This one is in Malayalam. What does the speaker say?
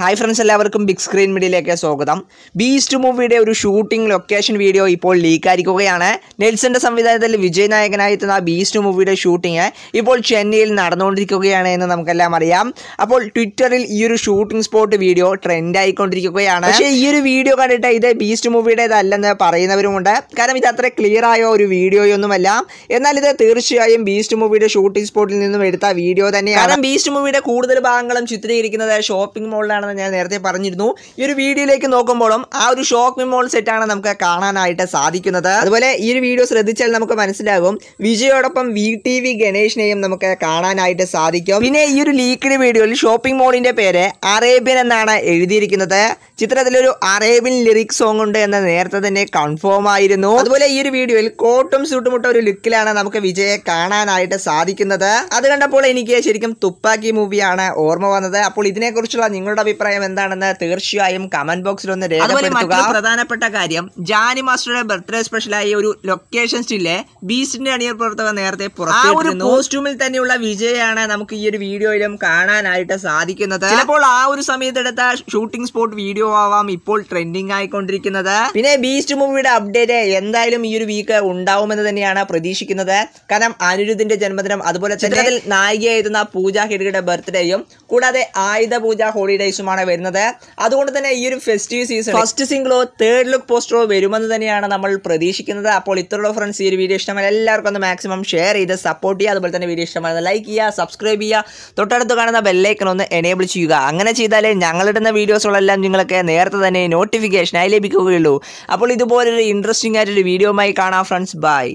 ഹായ് ഫ്രണ്ട്സ് എല്ലാവർക്കും ബിഗ് സ്ക്രീൻ മീഡിയയിലേക്ക് സ്വാഗതം ബീസ്റ്റ് മൂവിയുടെ ഒരു ഷൂട്ടിംഗ് ലൊക്കേഷൻ വീഡിയോ ഇപ്പോൾ ലീക്കായിരിക്കുകയാണ് നെൽസന്റെ സംവിധാനത്തിൽ വിജയ് നായകനായി എത്തുന്ന ബീസ്റ്റ് മൂവിയുടെ ഷൂട്ടിംഗ് ഇപ്പോൾ ചെന്നൈയിൽ നടന്നുകൊണ്ടിരിക്കുകയാണ് എന്ന് നമുക്കെല്ലാം അറിയാം അപ്പോൾ ട്വിറ്ററിൽ ഈ ഒരു ഷൂട്ടിംഗ് സ്പോട്ട് വീഡിയോ ട്രെൻഡ് ആയിക്കൊണ്ടിരിക്കുകയാണ് പക്ഷേ ഈ ഒരു വീഡിയോ കണ്ടിട്ട് ഇത് ബീസ്റ്റ് മൂവിയുടേതല്ലെന്ന് പറയുന്നവരുമുണ്ട് കാരണം ഇത് അത്ര ക്ലിയർ ആയ ഒരു വീഡിയോയൊന്നുമല്ല എന്നാൽ ഇത് തീർച്ചയായും ബീസ്റ്റ് മൂവിയുടെ ഷൂട്ടിംഗ് സ്പോട്ടിൽ നിന്നും എടുത്ത വീഡിയോ തന്നെയാണ് കാരണം ബീസ്റ്റ് മൂവിയുടെ കൂടുതൽ ഭാഗങ്ങളും ചിത്രീകരിക്കുന്നത് ഷോപ്പിംഗ് മോളിലാണ് എന്താണെന്ന് ഞാൻ നേരത്തെ പറഞ്ഞിരുന്നു ഈ ഒരു വീഡിയോയിലേക്ക് നോക്കുമ്പോഴും ആ ഒരു ഷോക്ക് മെമോൾ സെറ്റാണ് നമുക്ക് കാണാനായിട്ട് സാധിക്കുന്നത് അതുപോലെ ഈ ഒരു വീഡിയോ ശ്രദ്ധിച്ചാൽ നമുക്ക് മനസ്സിലാകും വിജയോടൊപ്പം വി ടി വി ഗണേഷിനെയും നമുക്ക് കാണാനായിട്ട് സാധിക്കും പിന്നെ ഈ ഒരു ലീക്ക്ഡ് വീഡിയോയിൽ ഷോപ്പിംഗ് മോളിന്റെ പേര് അറേബ്യൻ എന്നാണ് എഴുതിയിരിക്കുന്നത് ചിത്രത്തിലൊരു അറേബ്യൻ ലിറിക് സോങ് ഉണ്ട് എന്ന് നേരത്തെ തന്നെ കൺഫേം ആയിരുന്നു അതുപോലെ ഈ ഒരു വീഡിയോയിൽ കോട്ടും സൂട്ടുമുട്ട ഒരു ലുക്കിലാണ് നമുക്ക് വിജയെ കാണാനായിട്ട് സാധിക്കുന്നത് അത് കണ്ടപ്പോൾ എനിക്ക് ശരിക്കും തുപ്പാക്കി മൂവിയാണ് ഓർമ്മ വന്നത് അപ്പോൾ ഇതിനെക്കുറിച്ചുള്ള നിങ്ങളുടെ അഭിപ്രായം എന്താണെന്ന് തീർച്ചയായും കമന്റ് ബോക്സിൽ ഒന്ന് രേഖപ്പെടുത്തുക പ്രധാനപ്പെട്ട കാര്യം ജാനി മാസ്റ്ററുടെ ബർത്ത്ഡേ സ്പെഷ്യലായി ഒരു ലൊക്കേഷൻ സ്റ്റില്ലേ ബീസ്റ്റിന്റെ അണിയർ പ്രവർത്തകർ നേരത്തെ പുറത്തു കോസ്റ്റ്യൂമിൽ തന്നെയുള്ള വിജയാണ് നമുക്ക് ഈ ഒരു വീഡിയോയിലും കാണാനായിട്ട് സാധിക്കുന്നത് ചിലപ്പോൾ ആ ഒരു സമയത്തെടുത്ത ഷൂട്ടിംഗ് സ്പോട്ട് വീഡിയോ ആവാം ഇപ്പോൾ ട്രെൻഡിങ് ആയിക്കൊണ്ടിരിക്കുന്നത് പിന്നെ ബീസ്റ്റ് മൂവിയുടെ അപ്ഡേറ്റ് എന്തായാലും ഈ ഒരു വീക്ക് ഉണ്ടാവുമെന്ന് തന്നെയാണ് പ്രതീക്ഷിക്കുന്നത് കാരണം അനിരുദ്ധിന്റെ ജന്മദിനം അതുപോലെ തന്നെ നായികയായിരുന്ന പൂജ ഹെഡിയുടെ ബർത്ത്ഡേയും കൂടാതെ ആയുധ പൂജ ഹോളിഡേസുമാണ് വരുന്നത് അതുകൊണ്ട് തന്നെ ഈ ഒരു ഫെസ്റ്റീവ് സീസൺ ഫസ്റ്റ് സിംഗിളോ തേർഡ് ലുക്ക് പോസ്റ്ററോ വരുമെന്ന് തന്നെയാണ് നമ്മൾ പ്രതീക്ഷിക്കുന്നത് അപ്പോൾ ഇത്രയുള്ള ഫ്രണ്ട്സ് ഈ ഒരു വീഡിയോ ഇഷ്ടമല്ല എല്ലാവർക്കും ഒന്ന് മാക്സിമം ഷെയർ ചെയ്ത് സപ്പോർട്ട് ചെയ്യുക അതുപോലെ തന്നെ വീഡിയോ ഇഷ്ടമാണ് ലൈക്ക് ചെയ്യുക സബ്സ്ക്രൈബ് ചെയ്യുക തൊട്ടടുത്ത് കാണുന്ന ബെല്ലൈക്കൺ ഒന്ന് എനേബിൾ ചെയ്യുക അങ്ങനെ ചെയ്താലേ ഞങ്ങളിടുന്ന വീഡിയോസുകളെല്ലാം നിങ്ങൾക്ക് നേരത്തെ തന്നെ നോട്ടിഫിക്കേഷനായി ലഭിക്കുകയുള്ളൂ അപ്പോൾ ഇതുപോലൊരു ഇൻട്രസ്റ്റിംഗ് ആയിട്ടൊരു ആയി കാണാം ഫ്രണ്ട്സ് ബൈ